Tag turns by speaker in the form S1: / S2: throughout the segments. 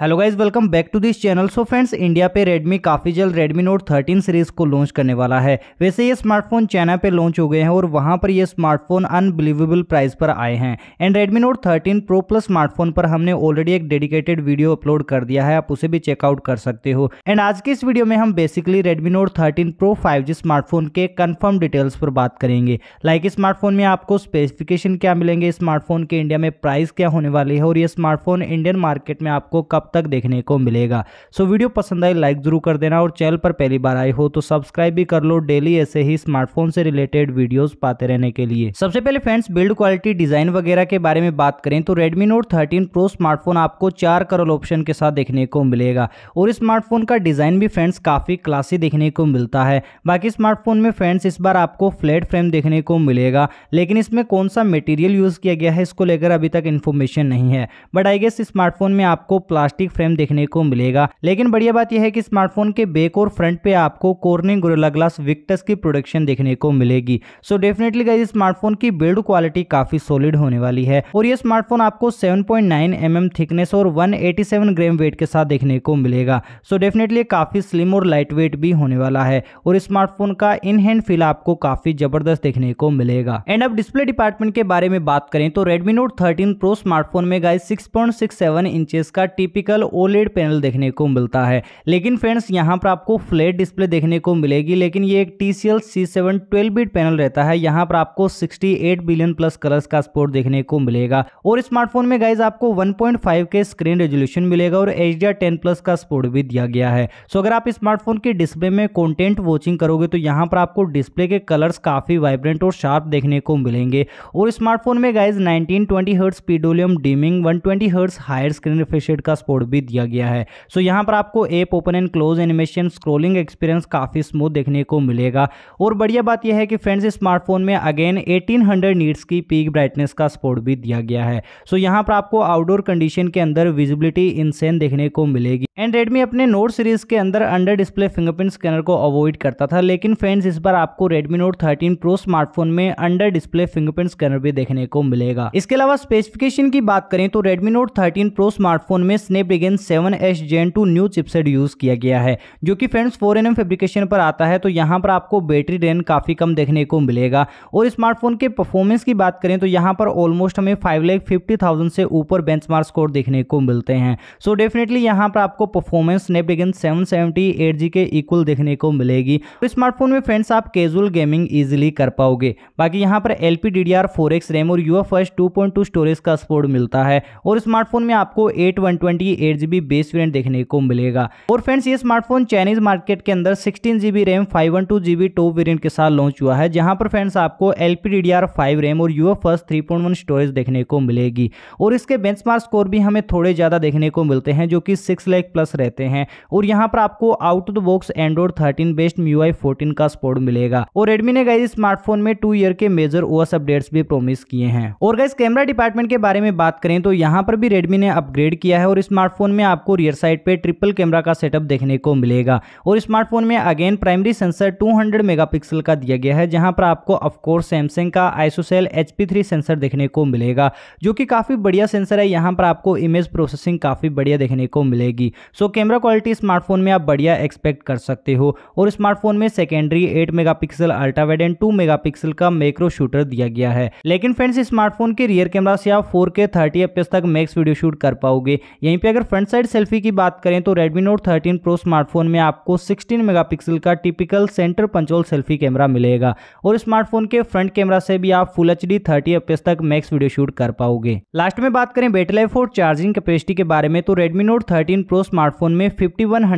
S1: hello guys welcome back to this channel so friends India पे Redmi काफ़ी जल्द Redmi note 13 series को launch करने वाला है वैसे ये स्मार्टफोन चाइना पे लॉन्च हो गए हैं और वहाँ पर ये स्मार्टफोन अनबिलीवेबल प्राइस पर आए हैं and Redmi note 13 pro plus smartphone पर हमने ऑलरेडी एक डेडिकेटेड वीडियो अपलोड कर दिया है आप उसे भी चेकआउट कर सकते हो एंड आज की इस वीडियो में हम basically Redmi note thirteen pro five smartphone के कन्फर्म डिटेल्स पर बात करेंगे लाइक स्मार्टफोन में आपको स्पेसिफिकेशन क्या मिलेंगे स्मार्टफोन के इंडिया में प्राइस क्या होने वाली है और ये स्मार्टफोन इंडियन मार्केट में आपको कब तक देखने को मिलेगा सो वीडियो पसंद आई लाइक जरूर कर देना और चैनल पर पहली बार आए हो तो सब्सक्राइब भी कर लो डेली ऐसे ही स्मार्टफोन से रिलेटेड वीडियोस पाते रहने के लिए सबसे पहले फ्रेंड्स बिल्ड क्वालिटी डिजाइन वगैरह के बारे में बात करें तो Redmi note thirteen pro smartphone आपको चार करोल ऑप्शन के साथ देखने को मिलेगा और स्मार्टफोन का डिजाइन भी फ्रेंड्स काफी क्लासी देखने को मिलता है बाकी स्मार्टफोन में फ्रेंड्स इस बार आपको फ्लैट फ्रेम देखने को मिलेगा लेकिन इसमें कौन सा मेटीरियल यूज किया गया है इसको लेकर अभी तक इन्फॉर्मेशन नहीं है बट आई गेस स्मार्टफोन में आपको प्लास्टिक प्लास्टिक फ्रेम देखने को मिलेगा लेकिन बढ़िया बात यह है कि स्मार्टफोन के बैक और फ्रंट पे आपको कोर्निंग गोरेला ग्लास विक्टस की प्रोडक्शन देखने को मिलेगी सो डेफिनेटली गाइज स्मार्टफोन की बिल्ड क्वालिटी काफी सॉलिड होने वाली है और ये स्मार्टफोन आपको सेवन पॉइंट थिकनेस और 187 ग्राम वेट के साथ देखने को मिलेगा सो डेफिनेटली काफी स्लिम और लाइट वेट भी होने वाला है और स्मार्टफोन का इन हैंड फील आपको काफी जबरदस्त देखने को मिलेगा एंड अब डिस्प्ले डिपार्टमेंट के बारे में बात करें तो Redmi note thirteen pro smartphone में गाइस सिक्स पॉइंट इंचेस का टीपी फिजिकल ओलेड पैनल देखने को मिलता है लेकिन फ्रेंड्स यहाँ पर आपको फ्लैट डिस्प्ले देखने को मिलेगी लेकिन ये एक T C L C seven twelve bit panel रहता है यहाँ पर आपको sixty eight billion plus colours का स्पोर्ट देखने को मिलेगा और स्मार्टफोन में गाइज आपको one point five K screen resolution मिलेगा और H D R ten plus का स्पोर्ट भी दिया गया है सो अगर आप स्मार्टफोन के डिस्प्ले में कॉन्टेंट वॉचिंग करोगे तो यहाँ पर आपको डिस्प्ले के कलर्स काफ़ी वाइब्रेंट और शार्प देखने को मिलेंगे और स्मार्टफोन में गाइज नाइनटीन ट्वेंटी हर्ट्स पीडोलियम dimming one twenty hertz higher screen refresh का स्पोर्ट कोड भी दिया गया है सो so, यहाँ पर आपको app open and close animation scrolling experience काफ़ी स्मूथ देखने को मिलेगा और बढ़िया बात यह है कि फ्रेंड्स स्मार्टफोन में अगेन 1800 हंड्रेड नीट्स की पीक ब्राइटनेस का सपोर्ट भी दिया गया है सो so, यहाँ पर आपको आउटडोर कंडीशन के अंदर विजिबिलिटी इनसेन देखने को मिलेगी एंड रेडमी अपने नोट सीरीज के अंदर अंडर डिस्प्ले फिंगरप्रिंट स्कैनर को अवॉइड करता था लेकिन फ्रेंड्स इस बार आपको Redmi note thirteen pro smartphone में अंडर डिस्प्ले फिंगरप्रिंट स्कैनर भी देखने को मिलेगा इसके अलावा स्पेसिफिकेशन की बात करें तो Redmi note thirteen pro smartphone में Snapdragon seven S gen two new chipset use किया गया है जो कि फ्रेंड्स फोर एन फेब्रिकेशन पर आता है तो यहाँ पर आपको बैटरी रेन काफ़ी कम देखने को मिलेगा और स्मार्टफोन के परफॉर्मेंस की बात करें तो यहाँ पर ऑलमोस्ट हमें फाइव लैख फिफ्टी थाउजेंड से ऊपर बेंच स्कोर देखने को मिलते हैं सो डेफिनेटली यहाँ पर आपको performance Snapdragon seven seventy eight G के इक्वल देखने को मिलेगी और तो स्मार्टफोन में फ्रेंड्स आप कैजुअल गेमिंग ईजिली कर पाओगे बाकी यहाँ पर L P D D R four X RAM और U F S two point two storage का स्पोर्ट मिलता है और स्मार्टफोन में आपको eight one twenty eight G base variant देखने को मिलेगा और फ्रेंड्स ये स्मार्टफोन चाइनीज मार्केट के अंदर sixteen GB RAM five one two GB top variant के साथ लॉन्च हुआ है जहां पर फ्रेंड्स आपको L D R five RAM और U F first three point storage देखने को मिलेगी और इसके बेंच स्कोर भी हमें थोड़े ज़्यादा देखने को मिलते हैं जो कि सिक्स लैख प्लस रहते हैं और यहाँ पर आपको out of the box Android thirteen based MIUI fourteen का सपोर्ट मिलेगा और रेडमी ने गई स्मार्टफोन में टू ईयर के मेजर ओएस अपडेट्स भी प्रोमिस किए हैं और गाइज कैमरा डिपार्टमेंट के बारे में बात करें तो यहाँ पर भी रेडमी ने अपग्रेड किया है और स्मार्ट स्मार्टफोन में आपको रियर साइड पे ट्रिपल कैमरा का सेटअप देखने को मिलेगा और स्मार्टफोन में अगेन प्राइमरी सेंसर 200 मेगापिक्सल का दिया गया है जहां पर आपको ऑफकोर्स सैमसंग का आइसोसेल एच सेंसर देखने को मिलेगा जो कि काफ़ी बढ़िया सेंसर है यहाँ पर आपको इमेज प्रोसेसिंग काफ़ी बढ़िया देखने को मिलेगी सो कैमरा क्वालिटी स्मार्टफोन में आप बढ़िया एक्सपेक्ट कर सकते हो और स्मार्टफोन में secondary eight megapixel ultrawide and two mega का मेक्रो शूटर दिया गया है लेकिन फ्रेंड्स स्मार्टफोन के रियर कैमरा से आप फोर के थर्टी तक मैक्स वीडियो शूट कर पाओगे यहीं पर पे अगर फ्रंट साइड सेल्फी की बात करें तो Redmi Note 13 Pro स्मार्टफोन में आपको 16 मेगापिक्सल का typical centre punch hole selfie camera मिलेगा और स्मार्टफोन के फ्रंट कैमरा से भी आप फुल एच डी थर्टी तक मैक्स वीडियो शूट कर पाओगे लास्ट में बात करें बैटरी लाइफ और चार्जिंग कैपेसिटी के बारे में तो Redmi note thirteen pro smartphone में फिफ्टी वन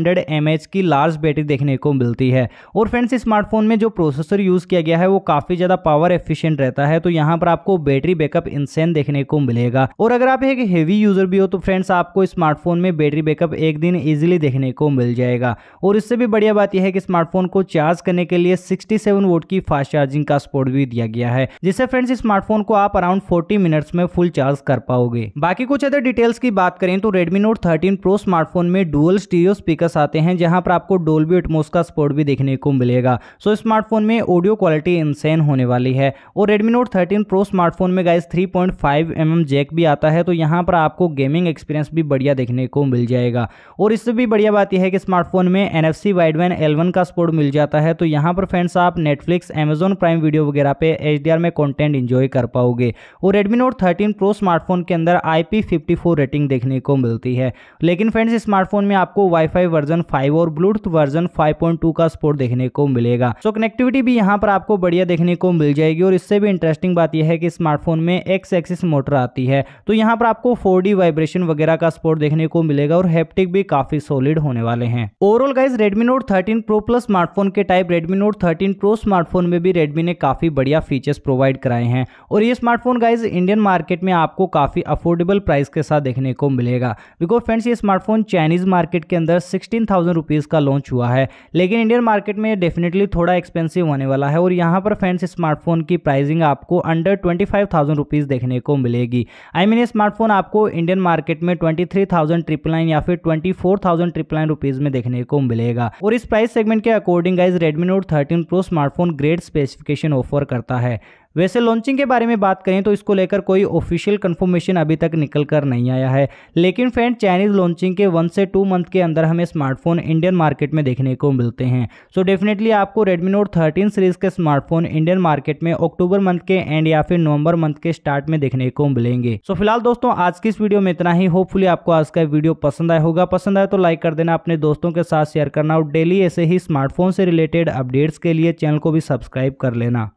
S1: की लार्ज बैटरी देखने को मिलती है और फ्रेंड्स स्मार्टफोन में जो प्रोसेसर यूज किया गया है वो काफी ज्यादा पावर एफिशियंट रहता है तो यहाँ पर आपको बैटरी बैकअप इंसेंट देखने को मिलेगा और अगर आप एक हेवी यूजर भी हो तो फ्रेंड्स आपको इस स्मार्टफोन में बैटरी बैकअप एक दिन ईजिली देखने को मिल जाएगा और इससे भी बढ़िया बात यह है कि स्मार्टफोन को चार्ज करने के लिए सिक्सटी वोट की फास्ट चार्जिंग का सपोर्ट भी दिया गया है जिससे फ्रेंड्स स्मार्टफोन को आप अराउंड फोर्टी मिनट्स में फुल चार्ज कर पाओगे बाकी कुछ अदर डिटेल्स की बात करें तो Redmi note thirteen pro smartphone में डुअल स्टीरियो स्पीकर आते हैं जहां पर आपको डोलबी एटमोस का सपोर्ट भी देखने को मिलेगा सो स्मार्टफोन में ऑडियो क्वालिटी इंसेन होने वाली है और Redmi note thirteen pro smartphone में guys three point M jack भी आता है तो यहाँ पर आपको गेमिंग एक्सपीरियंस भी बढ़िया बढ़िया देखने को मिल जाएगा और इससे भी बढ़िया बात यह है कि स्मार्टफोन में N F C wideband L का सपोर्ट मिल जाता है तो यहाँ पर फ्रेंड्स आप नेटफ्लिक्स अमेजोन प्राइम वीडियो वगैरह पे एच में कॉन्टेंट इंजॉय कर पाओगे और Redmi note thirteen pro smartphone के अंदर आई पी रेटिंग देखने को मिलती है लेकिन फ्रेंड्स स्मार्टफोन में आपको वाईफाई वर्जन फाइव और ब्लूटूथ वर्जन टू का सपोर्ट देखने को मिलेगा सो कनेक्टिविटी भी यहाँ पर आपको बढ़िया देखने को मिल जाएगी और इससे भी इंटरेस्टिंग बात यह है कि स्मार्टफोन में एक्स एक्सिस मोटर आती है तो यहाँ पर आपको फोर वाइब्रेशन वगैरह का सपोर्ट देखने को मिलेगा और हैप्टिक भी काफी सॉलिड होने वाले हैं overall guys Redmi note 13 pro plus smartphone के type Redmi note 13 pro smartphone में भी रेडमी ने काफी बढ़िया फीचर्स प्रोवाइड कराए हैं और ये स्मार्टफोन गाइज इंडियन मार्केट में आपको काफी अफोर्डेबल प्राइस के साथ देखने को मिलेगा बिकॉज फ्रेंड्स ये स्मार्टफोन चाइनीज मार्केट के अंदर सिक्सटीन थाउजेंड का लॉन्च हुआ है लेकिन इंडियन मार्केट में डेफिनेटली थोड़ा एक्सपेंसिव होने वाला है और यहाँ पर फ्रेंड्स स्मार्टफोन की प्राइसिंग आपको under twenty five thousand rupees देखने को मिलेगी आई I मीन mean, ये स्मार्टफोन आपको इंडियन मार्केट में twenty three thousand triple nine या फिर twenty four thousand triple nine rupees में देखने को मिलेगा और इस प्राइस सेगमेंट के according guys Redmi note thirteen pro smartphone great specification offer करता है वैसे लॉन्चिंग के बारे में बात करें तो इसको लेकर कोई ऑफिशियल कन्फर्मेशन अभी तक निकल कर नहीं आया है लेकिन फ्रेंड चाइनीज लॉन्चिंग के वन से टू मंथ के अंदर हमें स्मार्टफोन इंडियन मार्केट में देखने को मिलते हैं सो so डेफिनेटली आपको रेडमी नोट थर्टीन सीरीज के स्मार्टफोन इंडियन मार्केट में अक्टूबर मंथ के एंड या फिर नवंबर मंथ के स्टार्ट में देखने को मिलेंगे सो so फिलहाल दोस्तों आज की इस वीडियो में इतना ही होपफुली आपको आज का वीडियो पसंद आया होगा पसंद आया तो लाइक कर देना अपने दोस्तों के साथ शेयर करना और डेली ऐसे ही स्मार्टफोन से रिलेटेड अपडेट्स के लिए चैनल को भी सब्सक्राइब कर लेना